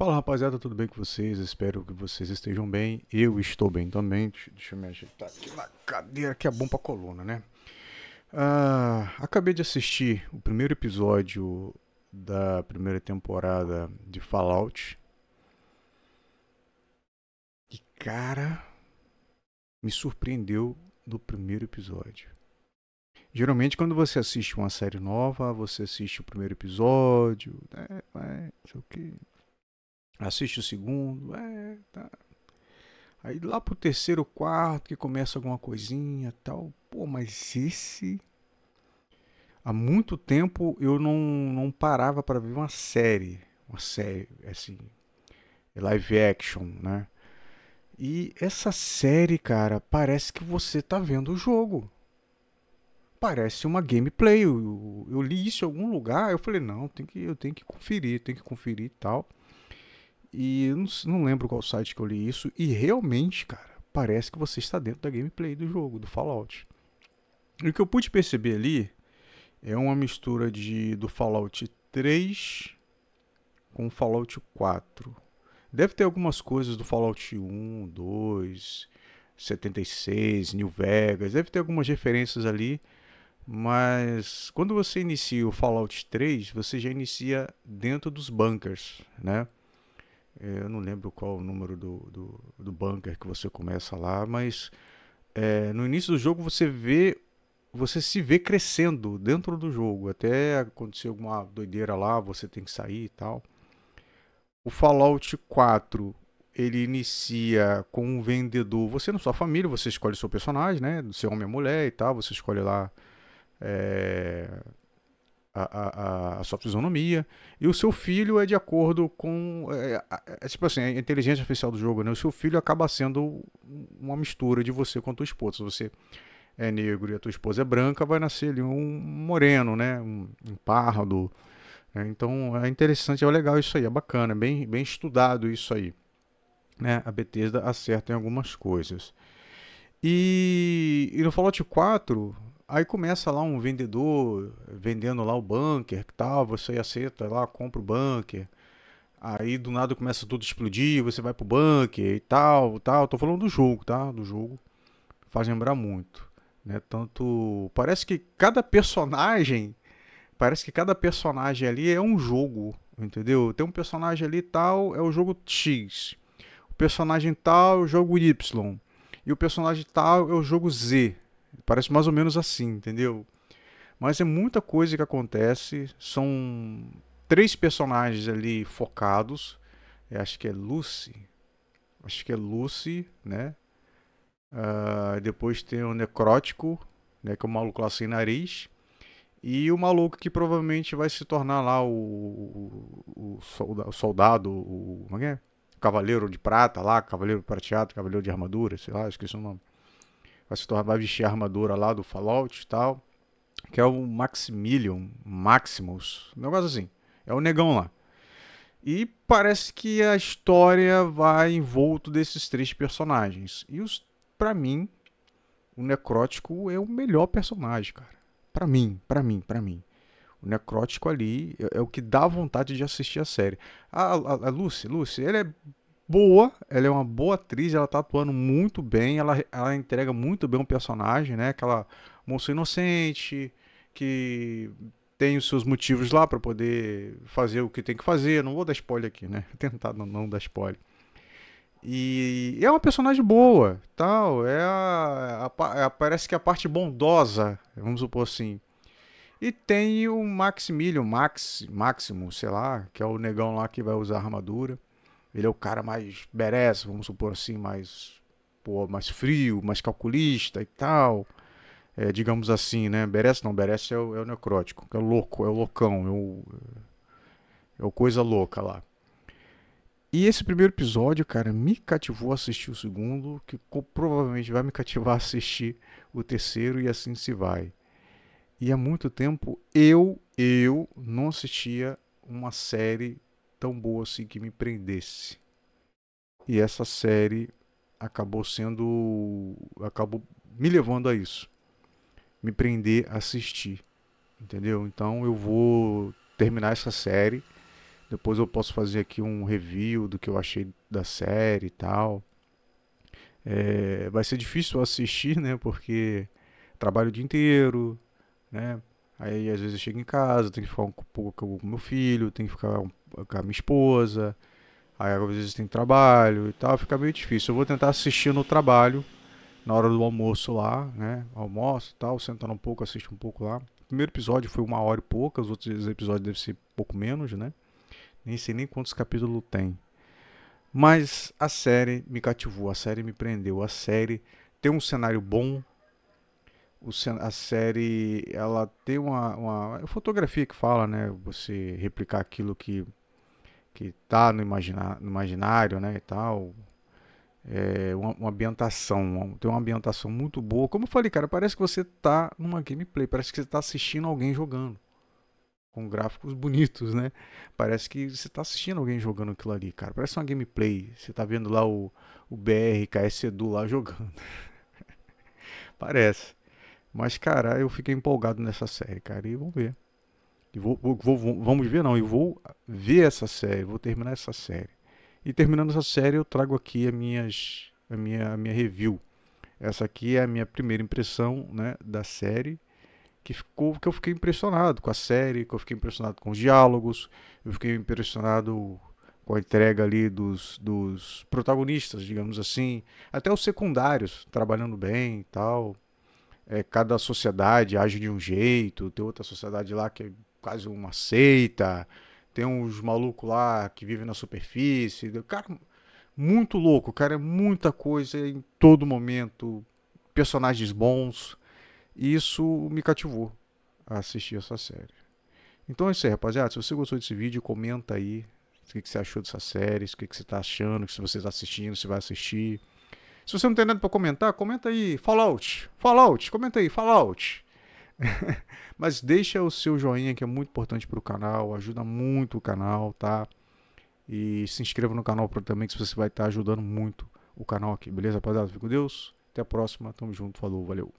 Fala rapaziada, tudo bem com vocês? Espero que vocês estejam bem. Eu estou bem também. Deixa eu me ajeitar aqui na cadeira, que é bom pra coluna, né? Ah, acabei de assistir o primeiro episódio da primeira temporada de Fallout. E cara, me surpreendeu do primeiro episódio. Geralmente, quando você assiste uma série nova, você assiste o primeiro episódio, né? Mas, o que assiste o segundo, é, tá. Aí lá pro terceiro, quarto, que começa alguma coisinha tal. Pô, mas esse. Há muito tempo eu não, não parava para ver uma série. Uma série, assim. Live action, né? E essa série, cara, parece que você tá vendo o jogo. Parece uma gameplay. Eu, eu li isso em algum lugar. Eu falei, não, tem que, eu tenho que conferir, tem que conferir e tal. E não, não lembro qual site que eu li isso. E realmente, cara, parece que você está dentro da gameplay do jogo, do Fallout. E o que eu pude perceber ali é uma mistura de do Fallout 3 com Fallout 4. Deve ter algumas coisas do Fallout 1, 2, 76, New Vegas, deve ter algumas referências ali, mas quando você inicia o Fallout 3, você já inicia dentro dos bunkers, né? É, eu não lembro qual o número do, do, do bunker que você começa lá, mas é, no início do jogo você vê, você se vê crescendo dentro do jogo, até acontecer alguma doideira lá, você tem que sair e tal. O Fallout 4, ele inicia com um vendedor, você na sua família, você escolhe seu personagem, né, Do seu homem ou é mulher e tal, você escolhe lá... É, a, a, a sua fisionomia, e o seu filho é de acordo com. É, é, é, é tipo assim, a inteligência artificial do jogo, né? O seu filho acaba sendo uma mistura de você com a tua esposa. Se você é negro e a tua esposa é branca, vai nascer ali um moreno, né? Um, um pardo. Né? Então é interessante, é legal isso aí, é bacana, é bem, bem estudado isso aí. Né? A Bethesda acerta em algumas coisas. E, e no Fallout 4, Aí começa lá um vendedor vendendo lá o bunker que tal, você aceita lá, compra o bunker. Aí do nada começa tudo a explodir, você vai pro bunker e tal, tal. Tô falando do jogo, tá? Do jogo. Faz lembrar muito, né? Tanto parece que cada personagem, parece que cada personagem ali é um jogo, entendeu? Tem um personagem ali tal, é o jogo X. O personagem tal, é o jogo Y. E o personagem tal é o jogo Z, Parece mais ou menos assim, entendeu? Mas é muita coisa que acontece. São três personagens ali focados. Eu é, acho que é Lucy. Acho que é Lucy, né? Uh, depois tem o Necrótico, né? Que é o maluco lá sem nariz. E o maluco que provavelmente vai se tornar lá o, o, o soldado, o, como é, é? Cavaleiro de prata lá, cavaleiro prateado, cavaleiro de armadura, sei lá, esqueci o nome vai se tornar, vai vestir a armadura lá do Fallout e tal, que é o Maximilian Maximus, um negócio assim, é o negão lá. E parece que a história vai em volta desses três personagens. E os para mim, o Necrótico é o melhor personagem, cara. Para mim, para mim, para mim. O Necrótico ali é, é, o que dá vontade de assistir a série. Ah, a, a, a Lucy, Lucy, ele é boa, ela é uma boa atriz, ela tá atuando muito bem, ela, ela entrega muito bem o um personagem, né? Aquela moça inocente que tem os seus motivos lá para poder fazer o que tem que fazer. Não vou dar spoiler aqui, né? Vou tentar não, não dar spoiler. E é uma personagem boa, tal. É a, a, é a, parece que é a parte bondosa, vamos supor assim. E tem o Maximilian, Max, Máximo, sei lá, que é o negão lá que vai usar a armadura. Ele é o cara mais merece, vamos supor assim, mais, pô, mais frio, mais calculista e tal. É, digamos assim, né? Berece não, Berece é o, é o necrótico, é o louco, é o loucão, é o, é o coisa louca lá. E esse primeiro episódio, cara, me cativou a assistir o segundo, que provavelmente vai me cativar a assistir o terceiro e assim se vai. E há muito tempo eu, eu não assistia uma série tão boa assim que me prendesse. E essa série acabou sendo. acabou me levando a isso. Me prender a assistir. Entendeu? Então eu vou terminar essa série. Depois eu posso fazer aqui um review do que eu achei da série e tal. É, vai ser difícil assistir, né? Porque trabalho o dia inteiro, né? Aí às vezes eu chego em casa, tenho que ficar um pouco com meu filho, tenho que ficar um com a minha esposa, aí às vezes tem trabalho e tal, fica meio difícil. Eu vou tentar assistir no trabalho, na hora do almoço lá, né? Almoço e tal, sentando um pouco, assisto um pouco lá. O primeiro episódio foi uma hora e pouca, os outros episódios devem ser pouco menos, né? Nem sei nem quantos capítulos tem. Mas a série me cativou, a série me prendeu, a série tem um cenário bom. A série ela tem uma, uma é fotografia que fala, né? Você replicar aquilo que que está no, imagina, no imaginário, né, e tal. É uma, uma, ambientação, uma, tem uma ambientação muito boa. Como eu falei, cara, parece que você está numa gameplay, parece que você está assistindo alguém jogando. Com gráficos bonitos, né? Parece que você está assistindo alguém jogando aquilo ali, cara. Parece uma gameplay. Você está vendo lá o, o BR, Edu lá jogando. parece. Mas, cara, eu fiquei empolgado nessa série, cara. E vamos ver vou, vou, vamos ver, não, eu vou ver essa série, vou terminar essa série. E terminando essa série, eu trago aqui a, minhas, a, minha, a minha review. Essa aqui é a minha primeira impressão né, da série, que, ficou, que eu fiquei impressionado com a série, que eu fiquei impressionado com os diálogos, eu fiquei impressionado com a entrega ali dos, dos protagonistas, digamos assim, até os secundários trabalhando bem e tal. É, cada sociedade age de um jeito, tem outra sociedade lá que é quase uma seita. Tem uns malucos lá que vivem na superfície. Cara, muito louco, cara. É muita coisa em todo momento. Personagens bons. E isso me cativou a assistir essa série. Então é isso aí, rapaziada. Se você gostou desse vídeo, comenta aí o que, que você achou dessa série, o que, que você está achando, se você está assistindo, se vai assistir. Se você não tem nada para comentar, comenta aí. Fallout. Fallout. Comenta aí. Fallout. Mas deixa o seu joinha que é muito importante para o canal, ajuda muito o canal, tá? E se inscreva no canal também que você vai estar tá ajudando muito o canal aqui, beleza, rapaziada? Fico com Deus, até a próxima, tamo junto, falou, valeu!